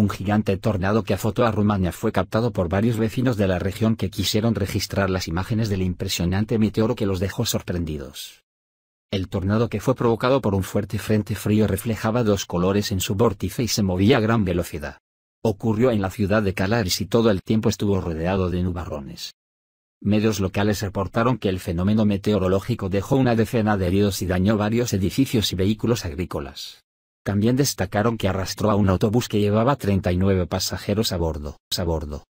Un gigante tornado que azotó a Rumania fue captado por varios vecinos de la región que quisieron registrar las imágenes del impresionante meteoro que los dejó sorprendidos. El tornado que fue provocado por un fuerte frente frío reflejaba dos colores en su vórtice y se movía a gran velocidad. Ocurrió en la ciudad de Calaris y todo el tiempo estuvo rodeado de nubarrones. Medios locales reportaron que el fenómeno meteorológico dejó una decena de heridos y dañó varios edificios y vehículos agrícolas. También destacaron que arrastró a un autobús que llevaba 39 pasajeros a bordo. A bordo.